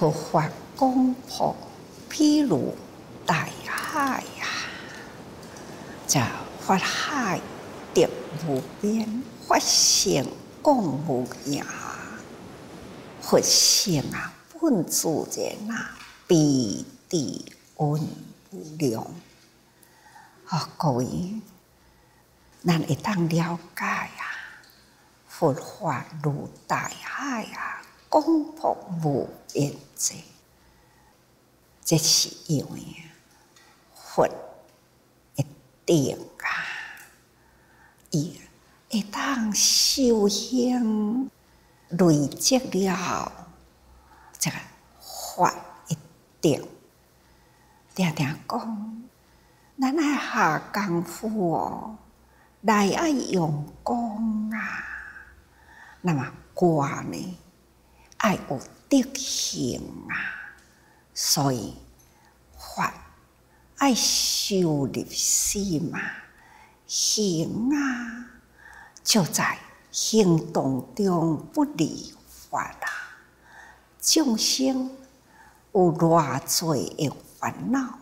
和法公婆譬如大海呀，这法海无边，法性无涯，性啊本在各位，咱一旦了解佛法如大海无边。这，这是因为发一定啊，一，会当修行累积了，这个发一定。常常讲，咱爱下功夫哦，来爱用功啊，那么光呢？爱有。德行啊，所以法爱修立心嘛，行啊，就在行动中不离法啊。众生有偌侪的烦恼，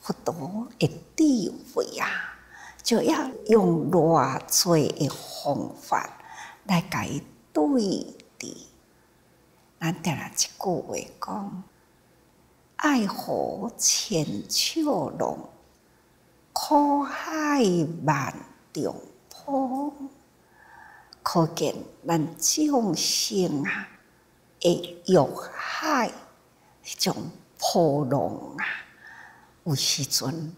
佛多诶的智慧啊，就要用偌侪的方法来解对。咱听一句话讲：爱河千秋浪，苦海万丈波。可见咱众生啊，会遇海迄种波浪啊，有时阵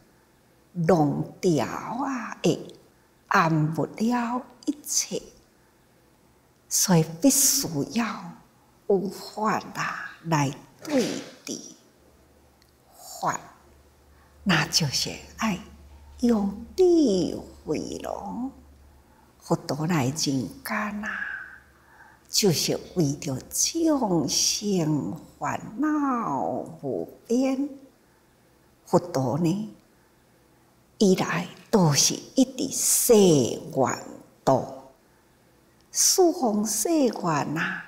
浪潮啊，会淹没了一切，所以必须要。有法啦，来对比法那就是爱用智慧咯。佛陀来人间呐，就是为着众生烦恼无边。佛陀呢，一来都是一滴水源道，四方水源呐。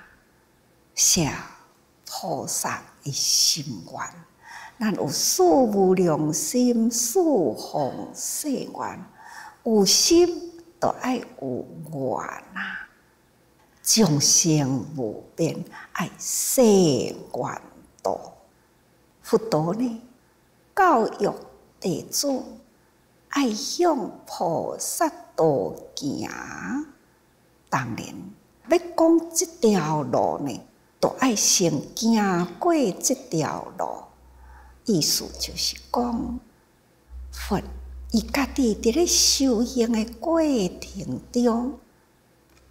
谢菩萨的心愿，咱有四无量心、四弘誓愿，有心就爱有愿呐。众生无边，爱誓愿道。佛陀呢，教育弟子爱向菩萨道行。当然，要讲这条路呢。都爱先行过这条路，意思就是讲，佛伊家己伫咧修行诶过程中，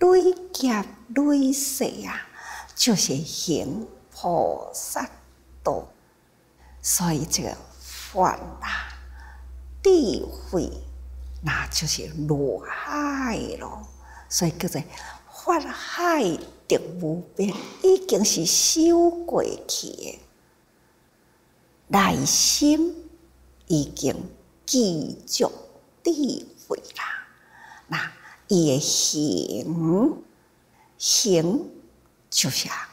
累劫累世啊，就是行菩萨道，所以这个法啊，智慧，那就是如海咯，所以叫做法海。的无边已经是修过去的，内心已经积足智慧啦。那伊个行行就是啊，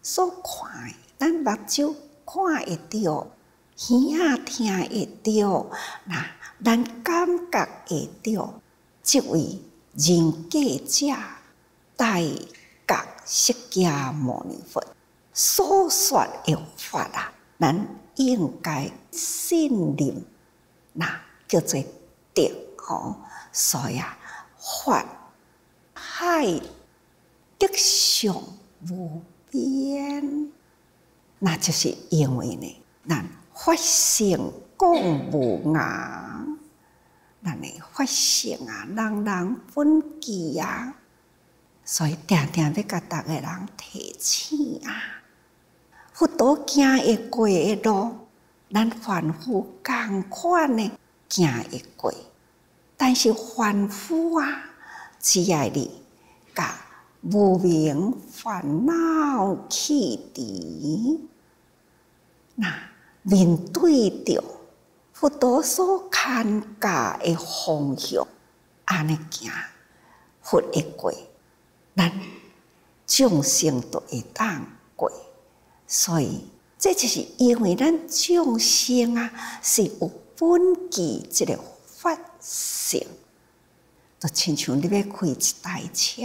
所看的，咱目睭看会到，耳仔听会到，那咱感觉会到，即位人格者。大觉释迦牟尼佛所说了法啊，咱应该信任，那叫做德哦。所以啊，法海德上无边，那就是因为呢，咱法性共无眼，人诶法性啊，人人分别呀。所以，天天要甲逐个人提醒啊，佛多行会过诶路，咱凡夫共款诶行会过，但是凡夫啊，只爱哩甲无明烦恼气底，那面对着，佛多所少看个诶方向安尼行，佛会过。咱众生都会当过，所以这就是因为咱众生啊是有本具这个法性，就亲像你要开一台车，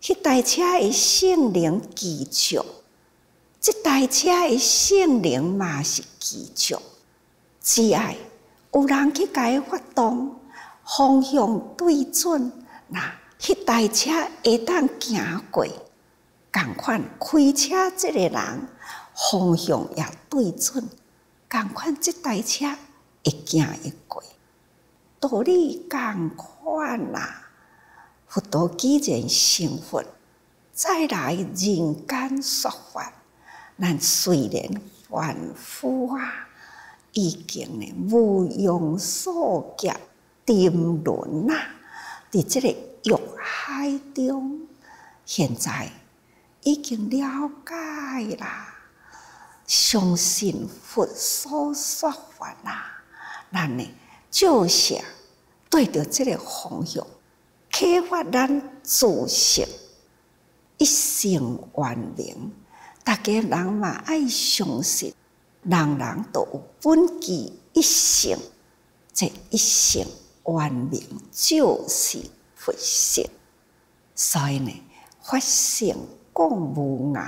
迄台车的性能技巧，这台车的性能嘛是技巧，只要有人去甲伊发动，方向对准呐。迄台车会当行过，共款开车即个人方向也对准，共款即台车会行一过，道理共款啦。佛多既然成佛，再来人间说法，咱虽然凡夫啊，已经呢无用所及，定论啊，伫即个浴海中，现在已经了解啦。相信佛所说法啦，咱呢，就是对着这个方向，开发咱自信，一心完灵。大家人嘛爱相信，人人都有本具一心，这一心完灵就是。佛性，所以呢，佛性讲无涯，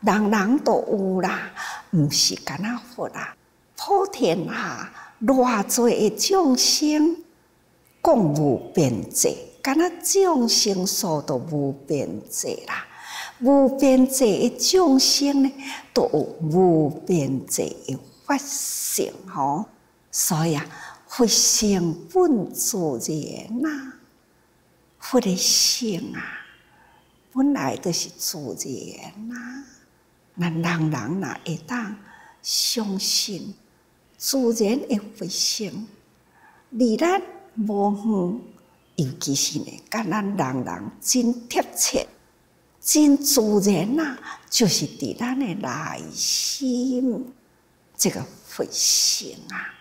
人人都有啦，毋是囝呐佛啦，普天下偌济诶众生，讲无边际，囝呐众生数都无边际啦，无边际的众生呢，都有无边际的佛性吼，所以啊，佛性本自然呐。佛的性啊，本来就是自然呐。那人人呐会当相信，自然的佛性，离咱无远。尤其是呢，咱人人真贴切，真自然呐，就是伫咱的内心，这个佛性啊，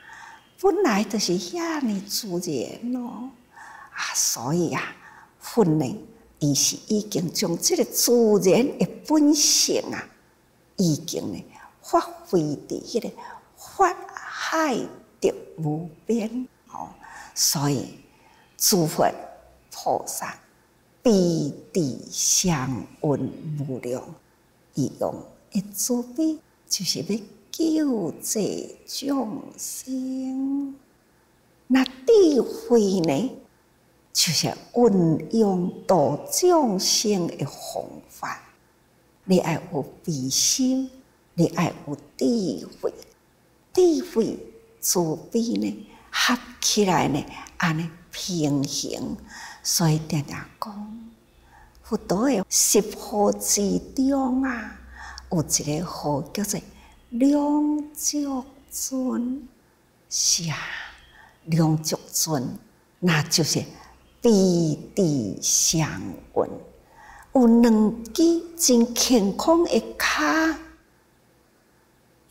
本来就是遐尔自然咯。啊，所以啊。分呢，伊是已经将这个自然的本性啊，已经呢发挥伫迄个法海的无边哦，所以诸佛菩萨遍地相云无量，伊用的慈悲就是要救济众生，那智慧呢？就是运用道众生的方法，你爱有悲心，你爱有智慧，智慧慈悲呢合起来呢，安尼平衡。所以常常讲，佛陀的十佛之中啊，有一个佛叫做两足尊。是啊，两足尊，那就是。比地相闻，有两支真健康的脚，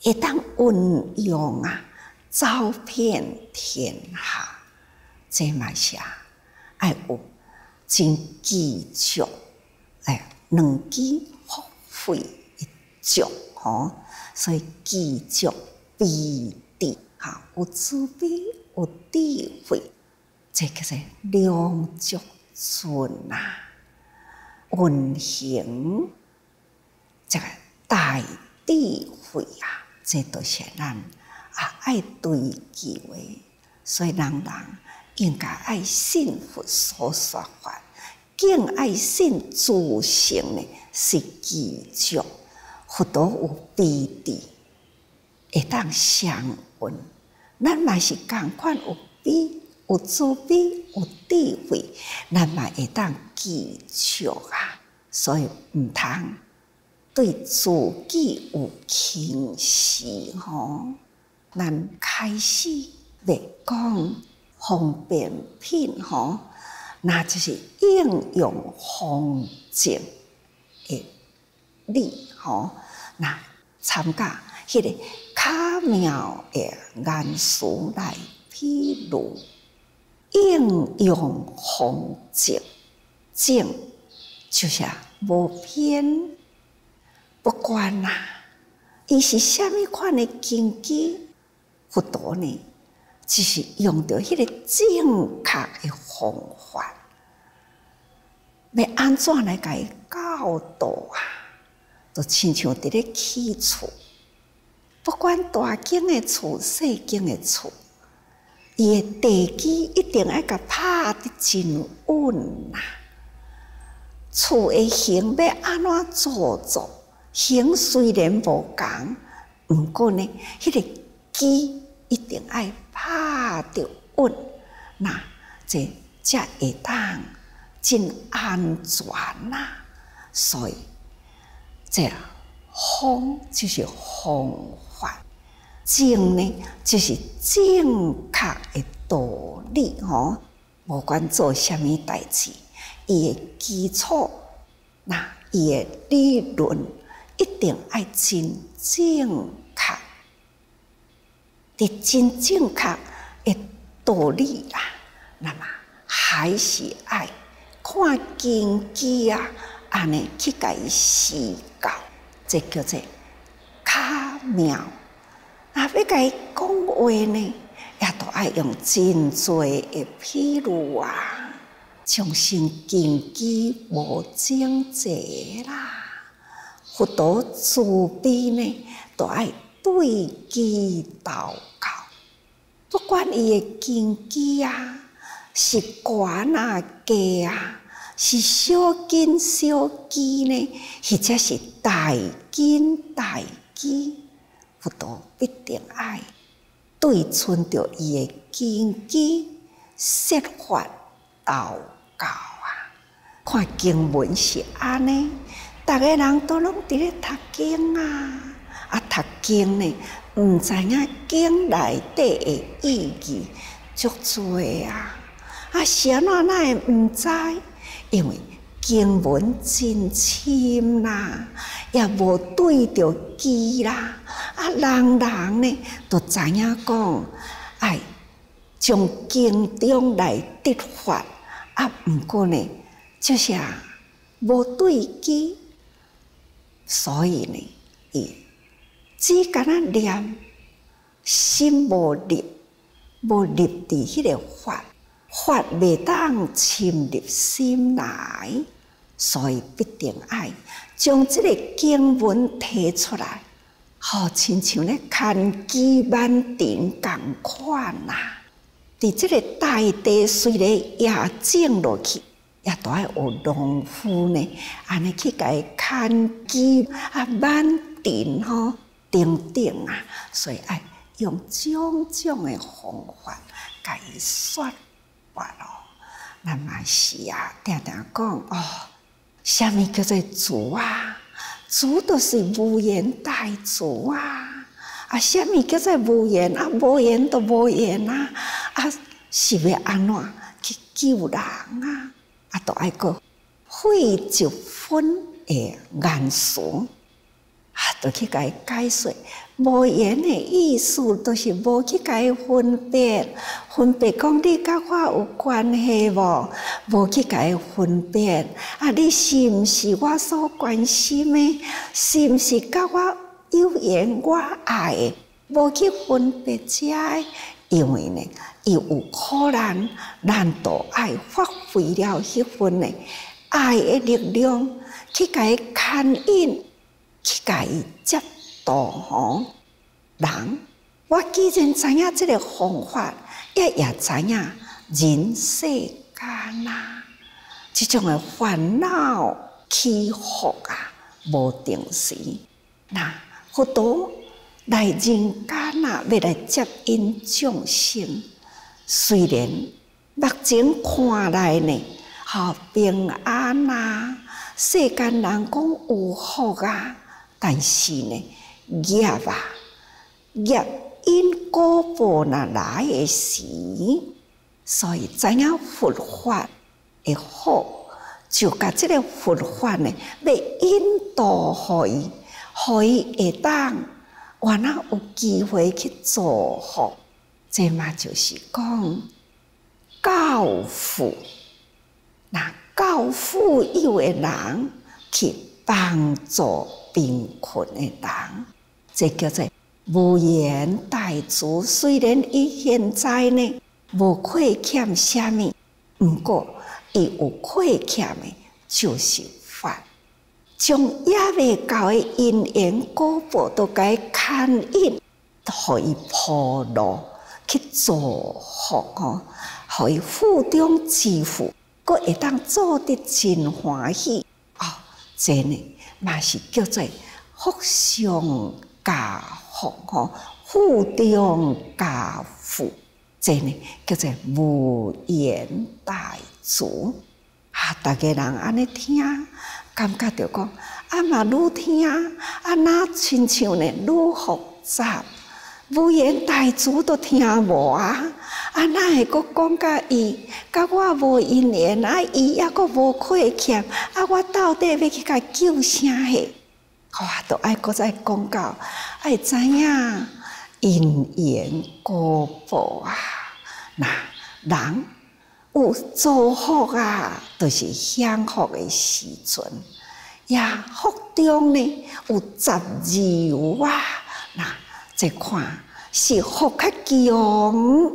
会当运用啊，照遍天下。嘛是啊，爱有真执着，哎，两支发挥一足吼，所以执着比地哈，有慈悲，有智慧。这个是量足准啊，运行这个大智慧啊，这都是咱啊爱堆积的。所以，人人应该爱信佛所说法，更爱信诸行的是基础，佛陀有弟弟会当相闻，咱嘛是共款有弟。有慈备，有智慧，咱嘛会当记住啊。所以毋通对自己有轻视吼，咱开始来讲方便品吼，那就是应用方便的力吼，那参加迄个卡妙的元素来披露。正用红正，正就是无偏，不管呐，伊是虾米款的根基不多呢，只是用着迄个正确的方法，要安怎来甲伊教导啊？就亲像伫咧起厝，不管大景的厝，细景的厝。伊个地基一定要甲拍得真稳呐，厝个形要安怎做做？形虽然无共，毋过呢，迄个基一定爱拍得稳，呐，这才会当真安全呐。所以，这风就是风。正呢，就是正确的道理哦。无管做虾米代志，伊的基础，那伊的理论一定爱真正确，一真正确的道理啦。那么还是爱看根基啊，安尼去甲伊思考，这叫做卡妙。啊，要甲伊讲话呢，也都爱用真侪的譬如啊。从新根基无正解啦，佛到慈悲呢，都爱对机道教。不管伊的根基啊，是悬啊低啊，是小根小枝呢，或者是大根大枝。佛徒一定爱对准着伊的根基设法祷告啊！看经文是安尼，逐个人都拢伫咧读经啊！啊，读经呢，毋知影经内底的意义足多啊！啊，小囡仔会毋知，因为。经文真深啦，也无对着机啦。啊，人人呢都知影讲，哎，从经中来得法。啊，毋过呢，就是啊，无对机。所以呢，伊只敢那念心无入，无入伫迄个法。法未当深入心内，所以必定爱将即个经文提出来。好亲像咧，牵机万顶共款啊，在即个大地，虽然野静落去，也著爱有农夫咧，安尼去甲伊牵机啊，万顶吼，顶顶啊，所以爱用种种诶方法甲伊说。咯，阿嘛是啊，常常讲哦，虾米叫做主啊？主都是无言大主啊！啊，虾米叫做无言啊？无言都无言啊！啊，是要安怎去救人啊？啊，都爱个会结分诶，眼熟，啊，都去解解说。无言的意思，就是无去甲伊分别，分别讲你甲我有关系无？无去甲伊分别，啊，你是毋是我所关心的？是毋是甲我有缘我爱的？无去分别遮，因为呢，伊有可能，难道爱发挥了迄份呢？爱的力量去甲伊牵引，去甲伊接。人，我既然知影这个方法，也也知影人世间啊，这种诶烦恼起伏啊，无定时。那好多来人间啊，要来接引众生。虽然目前看来呢，好平安啊。世间人讲有福啊，但是呢。业啊，业因果报那来的时，所以知样佛法的好，就把这个佛法呢，要引导可以，可以会当，我那有机会去做好，这嘛就是讲教父，那教父又会人去帮助贫困的人。这叫做无言代足，虽然伊现在呢无亏欠什么，毋过伊有亏欠的就是法。将也未到的因缘果报都该牵引，互伊铺路去做福哦，互伊富中致富，佫会当做得真欢喜哦，真嘛是叫做福相。家福吼，富中家福，即呢叫做无言大主啊！大家人安尼听，感觉着讲啊嘛愈听啊若亲像呢愈复杂，无言大主都听无啊！啊若会阁讲甲伊，甲我无因缘，啊伊也阁无亏欠，啊我到底要去甲救啥货？哇，啊，都爱搁再讲到，爱知影因缘果报啊。那人有做福啊，就是享福的时阵；呀。福中呢有十二事啊，那再看是福克强，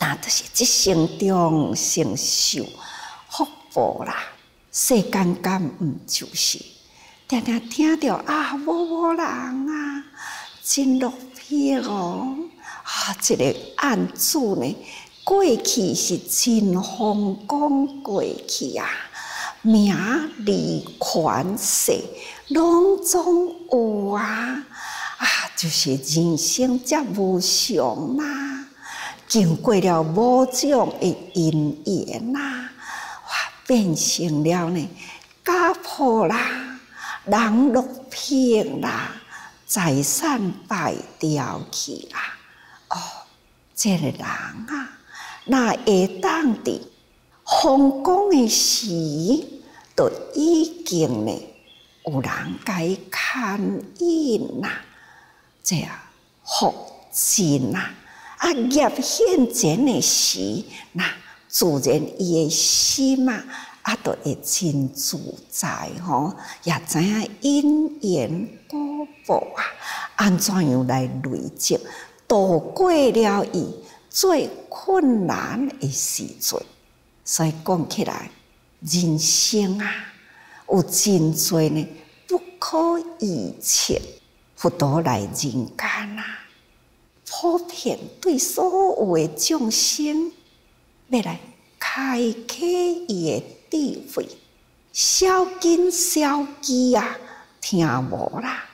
那都是一生中承受福报啦。世间间毋就是。常常听到啊，某某人啊，真落魄哦！啊，即个案子呢，过去是真风光过去啊，名利权势拢总有啊！啊，就是人生则无常啦，经过了某种的因缘啦，哇，变成了呢，家破啦。人入聘啦财产败掉去啦哦即个人啊若会当伫风光诶时著已经咧有人甲伊牵引啦这啊福气啦啊业现前诶时那自然伊诶心啊啊，就会真自在吼，也知影因缘果报啊，按怎样来累积，度过了伊最困难的时阵。所以讲起来，人生啊，有真多呢，不可预测，不多来人间啊。普遍对所有的众生，要来开启伊的。智慧，小根小基啊，听无啦；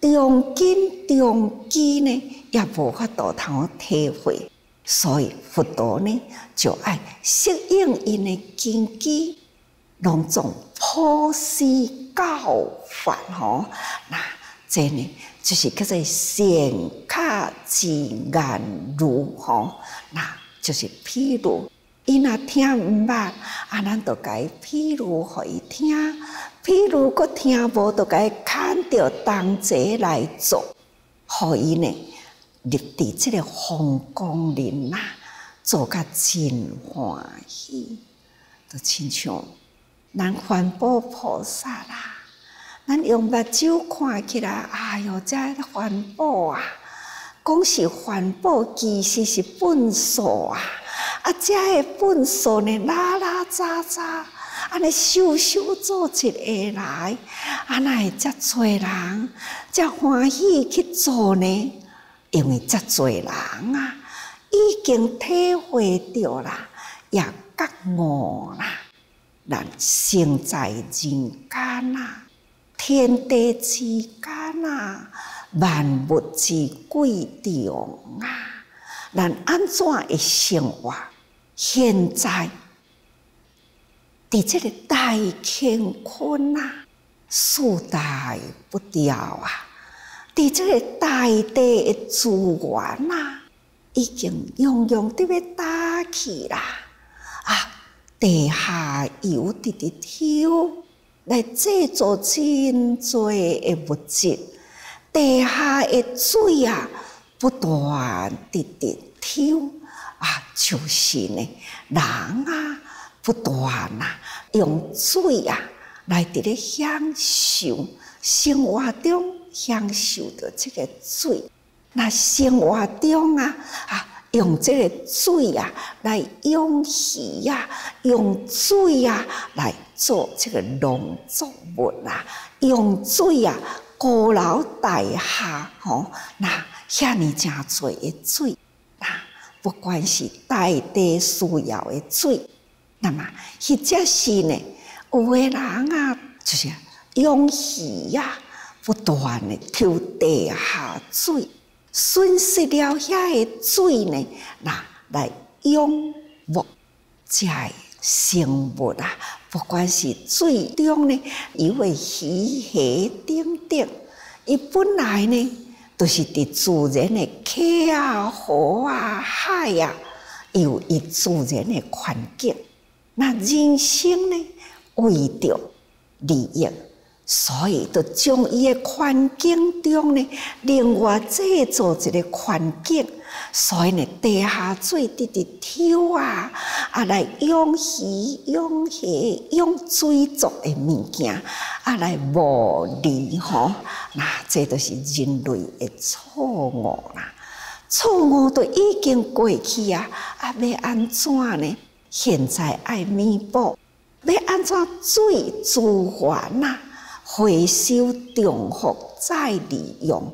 重根重基呢，也无法度通体会。所以佛陀呢，就爱适应因的根基，拢总破失教法吼。那这呢，就是叫做显卡之眼如吼，那就是譬如。伊若听毋捌，啊，咱就伊譬如，互伊听，譬如，佫听无，就伊牵着同齐来做，互伊呢，入伫即个皇宫里嘛，做甲真欢喜，就亲像咱环保菩萨啦。咱用目睭看起来，哎哟，遮环保啊，讲是环保，其实是粪扫啊。啊，遮些粪扫呢，拉拉杂杂，安尼修修做起下来，啊，那会遮多人，遮欢喜去做呢？因为遮侪人啊，已经体会到啦，也觉悟啦。人生在人间呐，天地之间呐，万物之贵重啊。咱安怎会生活？现在，伫这个大乾坤啊，s 大不掉啊！伫这个大地的资源啊，已经用用都要打起啦！啊，地下油滴滴跳，来制作真多的物质，地下的水啊！不断地的抽啊，就是呢，人啊，不断啊，用水啊来在嘞享受生活中享受的这个水，那生活中啊，啊，用这个水啊来养鱼呀，用水啊来做这个农作物啊，用水啊。高楼大厦吼，那遐尼真多的水，那不管是大地需要的水，那么或者是呢，有的人啊，就是用鱼呀，不断的抽地下水，损失了遐个水呢，那来淹没在。生物啊，不管是水中呢，以为鱼虾等等，伊本来呢，都是伫自然诶溪啊、河啊、海啊，有伊自然诶环境。那人生呢，为着利益，所以就将伊诶环境中呢，另外制造一个环境。所以呢，地下水滴滴抽啊，啊来用鱼、用虾、用水族的物件，啊来无利吼。那这都是人类的错误啦，错误都已经过去啊，啊要安怎呢？现在爱弥补，要安怎水资源呐？回收重复再利用，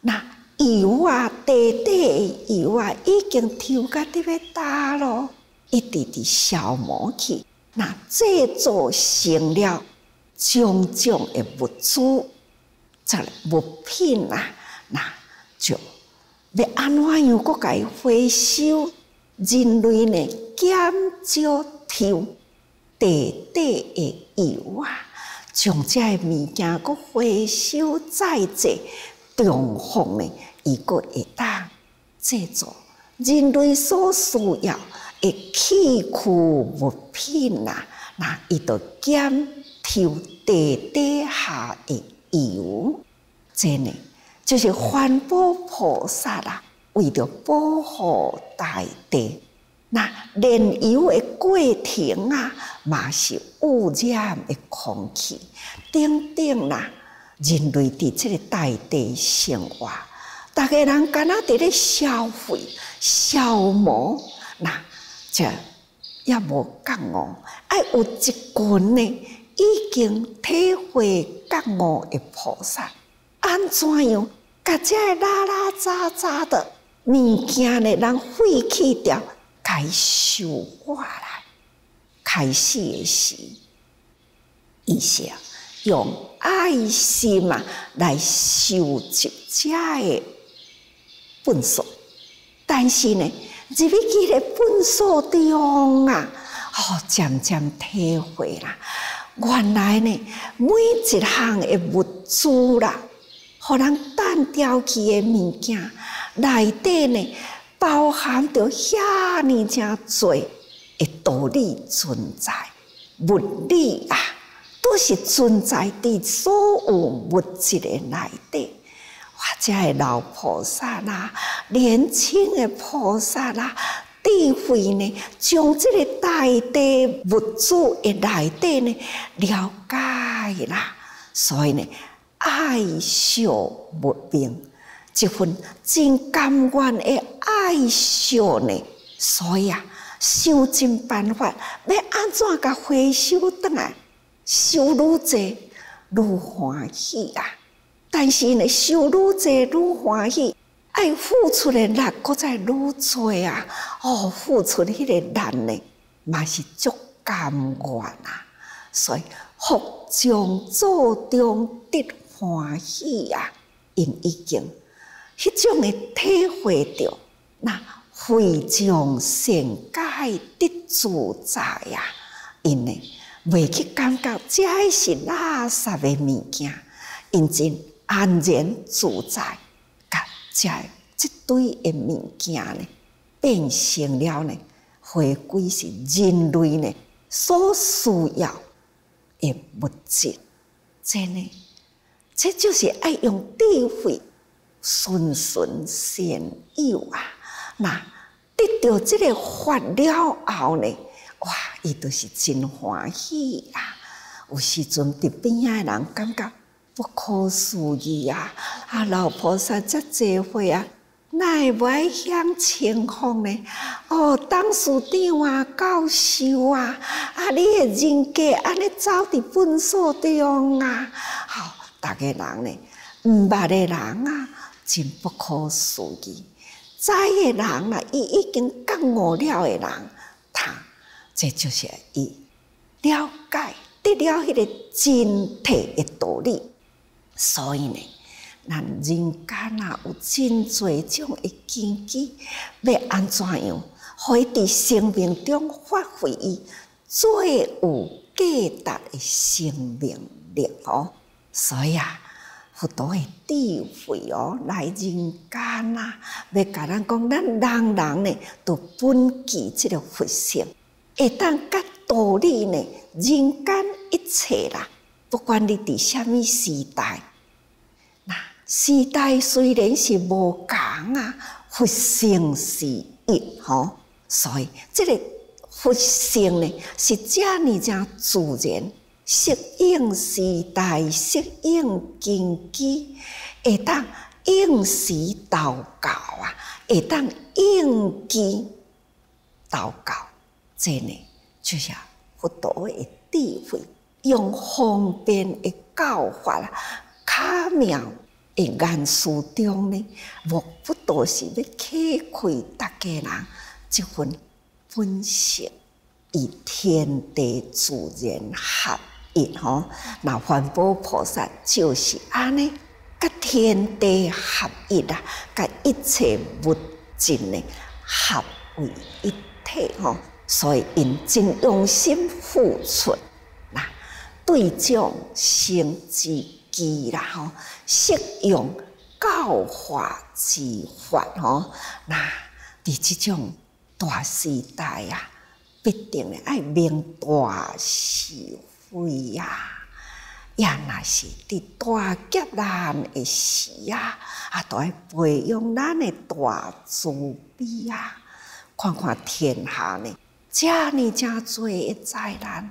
那。油啊，滴滴诶油啊，已经抽甲特别大咯，一直滴消磨去。那制座成了种种诶物资，即物品啊，那就要安怎样国伊回收人类呢？减少抽地底诶油啊，将这个物件搁回收再做综合呢？伊阁会当制造人类所需要诶器具物品啊，那伊着减抽地底下诶油，真诶，就是环保菩萨啦，为着保护大地。那炼油诶过程啊，嘛是污染诶空气，等等啦，人类伫即个大地生活。大家人敢阿伫咧消费、消磨，那即也无觉悟，爱有一群呢已经体会觉悟的菩萨，安怎样？甲这拉拉杂杂的物件呢，人废弃掉，该修化来，开始的时，伊想用爱心啊来收集这的。粪扫，但是呢，入去这个粪扫中啊，哦，渐渐体会啦，原来呢，每一项的物资啦，互人单掉去的物件，内底呢，包含着遐尼正多的道理存在，物理啊，都是存在伫所有物质的内底。啊，这的老菩萨啦，年轻的菩萨啦，智慧呢，将这个大地、物质的大地呢了解啦，所以呢，爱惜物命，一份真甘愿的爱惜呢，所以啊，想尽办法，要安怎甲回收倒来，收愈多，愈欢喜啊！但是呢，收愈多愈欢喜，爱付出的力，搁再愈多啊！哦，付出迄个力呢，嘛是足甘愿啊！所以福中做中得欢喜啊！因已经迄种的体会到，那非常善解的自在啊，因呢，未去感觉这是垃圾的物件，因真。安然自在，甲遮即堆诶物件呢，变成了呢，回归是人类呢所需要诶物质，真呢，这就是爱用智慧顺顺现有啊。那得到即个法了后呢，哇，伊都是真欢喜啊。有时阵伫边啊诶人感觉。不可思议啊！啊，老菩萨，这社会啊，奈何向情况呢？哦，当处长啊，教授啊，啊，你的人格安尼走伫粪扫中啊！好，大个人呢，毋捌的人啊，真不可思议。在的人啊，伊已经觉悟了。的人，他这就是伊了解得了迄个真体的道理。所以呢，咱人间那有真侪种诶根基，要安怎样，可以伫生命中发挥伊最有价值的生命哦。所以啊，佛陀嘅智慧哦，来人间啦，要甲咱讲，咱人人呢都本具即个佛性，会当甲道理呢，人间一切啦，不管你伫什么时代。时代虽然是无共啊，佛性是一吼、所以即个佛性呢是遮尔遮自然，适应时代，适应根基，会当应时祷告啊，会当应机祷告，这呢就是佛陀的智慧，用方便的教法啊，巧妙。在言事中呢，莫不都是要启开大家人一份分性，与天地自然合一吼。那环保菩萨就是安尼，甲天地合一啦，甲一切物质呢合为一体吼。所以，因真用心付出那对众生之。机啦吼，适用教化之法吼，那伫即种大时代呀，必定爱明大是非呀，也那是伫大劫难的时啊，也都爱培养咱的大慈悲呀，看看天下呢，遮尔遮多的灾难。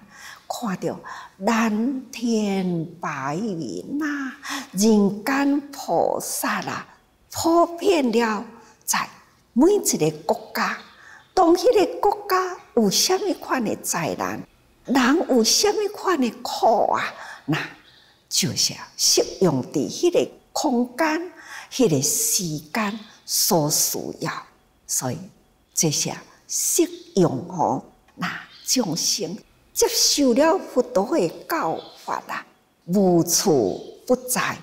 看到蓝天白云啊，人间菩萨啦，普遍了在每一个国家，当迄个国家有什么款的灾难，人有什么款的苦啊，那就是要适用伫迄个空间、迄个时间所需要，所以这些适用哦，那众生。接受了佛陀的教法啊，无处不在，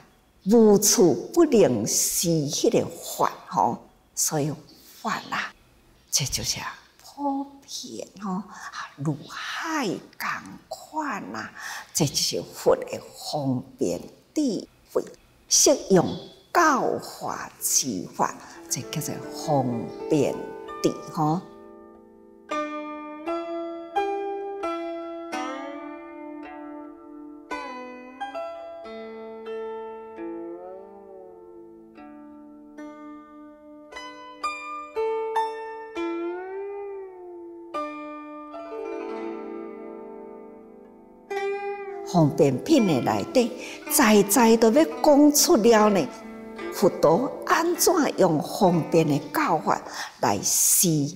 无处不能施迄的法哦，所以法啊，这就是普遍哦，啊如海共宽啊，这就是佛的方便智慧，适用教化之法，这叫做方便地哈。方便品的内底，在在都要讲出了呢。佛陀安怎用方便的教法来施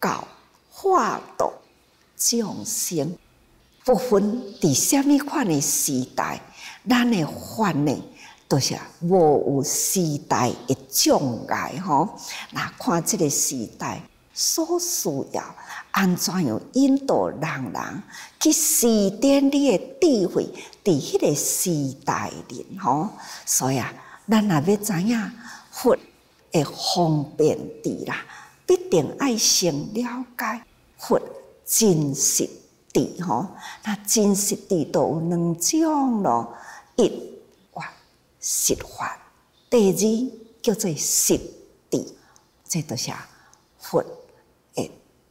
教化度众生？不分伫虾米款的时代，咱的法呢都是无有时代的障碍吼。那看这个时代。所需要安怎样引导人人去施展你的智慧，伫迄个时代里吼。所以啊，咱也要知影佛诶方便地啦，必定爱先了解佛真实地吼。那真实地都有两种咯：一、法实法；第二叫做实地，即著是佛。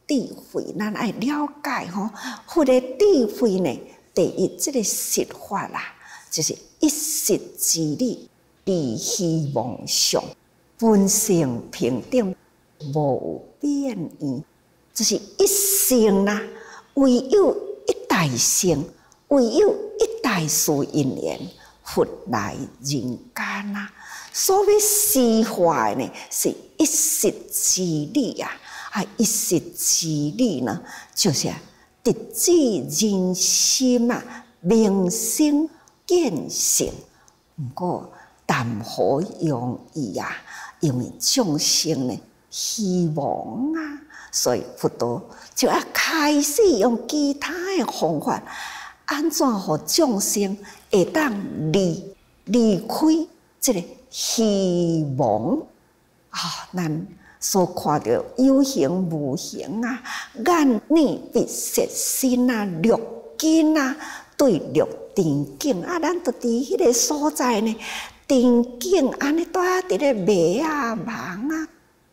智慧，咱爱了解吼。佛的智慧呢？第一，这个实法啦，就是一时之力，必须妄想、分性平等无变异，就是一生呐。唯有，一代生，唯有，一代事因缘，佛来人间呐。所谓实话呢，是一时之力啊。啊，一时之力呢，就是直指人心啊，明心见性。不过谈何容易啊！因为众生呢，希望啊，所以佛陀就要开始用其他的方法，安怎互众生会当离离开这个希望啊？咱。所看到有形无形啊，眼耳鼻、舌、身啊、六根啊，对六定境啊，咱就伫迄个所在呢，定境安尼带伫咧迷啊、盲啊，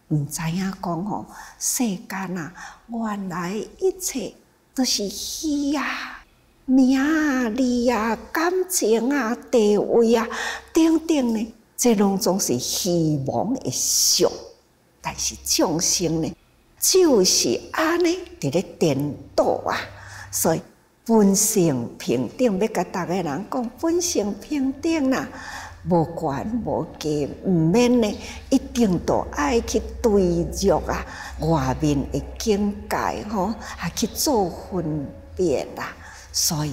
毋知影讲吼，世间啊，原来一切都是虚啊，名啊、利啊、感情啊、地位啊，等等呢，这拢总是虚妄的相。但是众生呢，就是安尼伫咧颠倒啊，所以本性平等，要甲大家人讲，本性平等啊，无管无忌，毋免呢，一定都爱去对逐啊外面的境界吼，啊去做分别啦。所以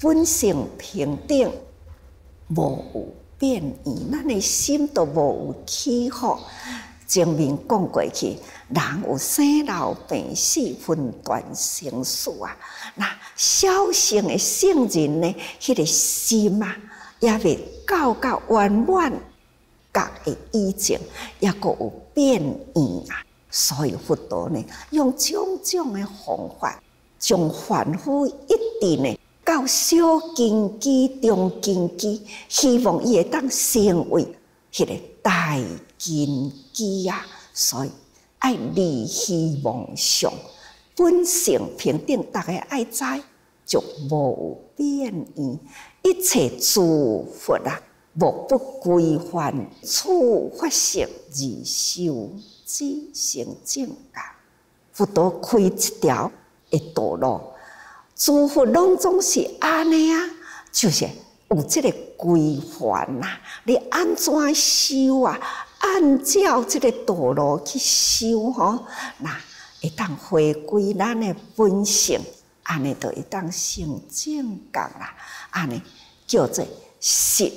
本性平等，无有变异，咱的心都无有起伏。证明讲过去，人有生老病死、分断生死啊。那小性的圣人呢，他的心啊，也未到到圆满觉的意境，也阁有变异啊。所以佛陀呢，用种种的方法，从凡夫一点呢，到小根基、中根基，希望伊会当成为。迄个大根基啊，所以爱离希望上，本性平等，大家爱知就无变易，一切诸佛啊，无不归还，处发性而修至成正觉，佛陀开一条一道路，诸佛拢总是安尼啊，就是有这个。规范啦，你安怎修啊？按照这个道路去修吼，那会当回归咱的本性，安尼就会当成正果啦。安尼叫做实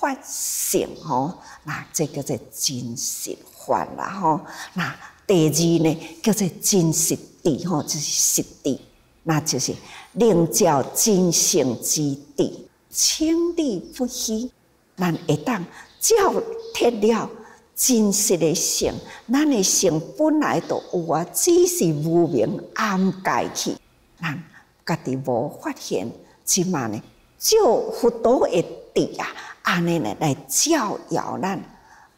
反省吼，那这叫做真实法啦吼。那第二呢，叫做真实地吼，就是实地，那就是领教真性之地。清地不息，咱会当照贴了真实的性，咱的性本来就有啊，只是无明暗盖去，咱家己无发现，即嘛呢？照佛陀一地啊，安尼呢来照耀咱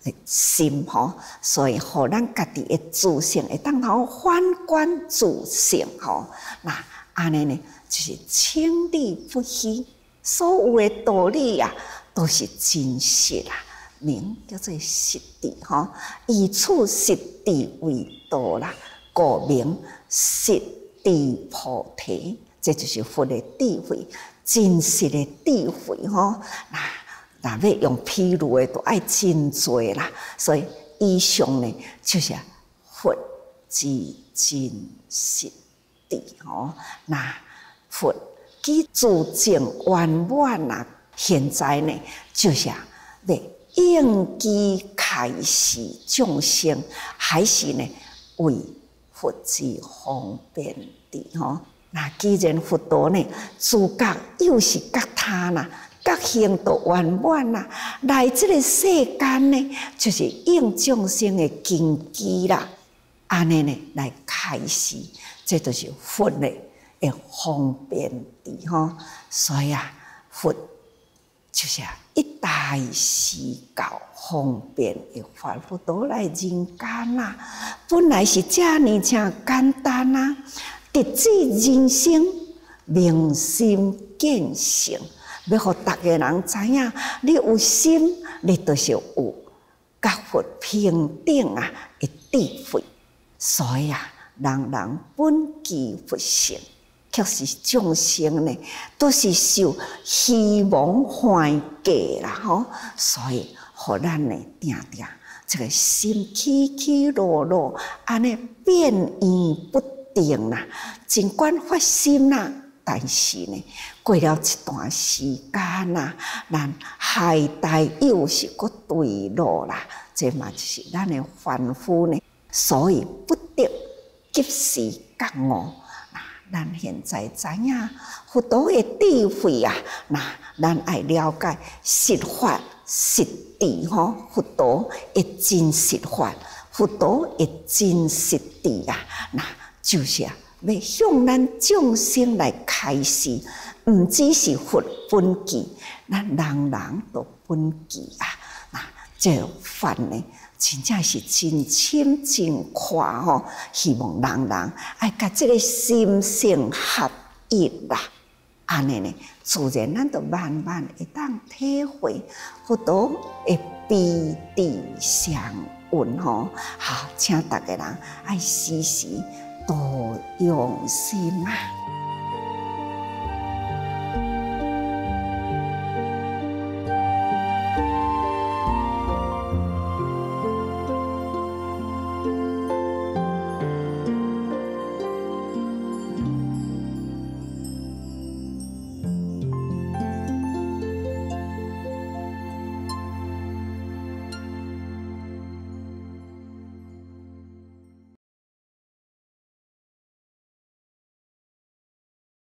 的心吼，所以互咱家己的自性会当头反观自性吼，那安尼呢就是清地不息。所有的道理啊，都是真实啦，名叫做实地吼，以处实地为道啦，故名实地菩提，这就是佛的智慧，真实的智慧吼。那那要用譬如的，都爱真多啦，所以以上呢就是佛之真实地吼，那佛。基础净圆满啊！现在呢，就是咧应机开始众生，还是呢为佛之方便的吼？那既然佛陀呢，自觉又是觉他啦，觉性都圆满啦。来这个世间呢，就是应众生的根基啦，安尼呢来开始，这就是佛呢。会方便的吼，所以啊，佛就是一大时教方便，要法佛多来人间呐。本来是遮尔正简单呐，得知人生，明心见性，要互逐个人知影，你有心，你就是有，甲佛平等啊，一智慧，所以啊，人人本具佛性。确实，众生呢都是受希望幻计啦，吼，所以互咱呢定定，这个心起起落落，安尼变应不定啦。尽管发心啦，但是呢，过了一段时间呐，咱还带又是搁对落啦。这嘛就是咱呢凡夫呢，所以不得及时觉悟。咱现在知影，佛陀的智慧啊，那咱爱了解实法、实地吼，佛陀一真实法，佛陀一真实地啊，那就是啊，要向咱众生来开示，唔只是佛本具，咱人人都本具啊，呐，就凡呢？真正是真心真快吼，希望人人爱甲即个心性合一啦，安尼呢，自然咱就慢慢会当体会，好多会彼此相吻吼。好，请大家人爱时时多用心啊！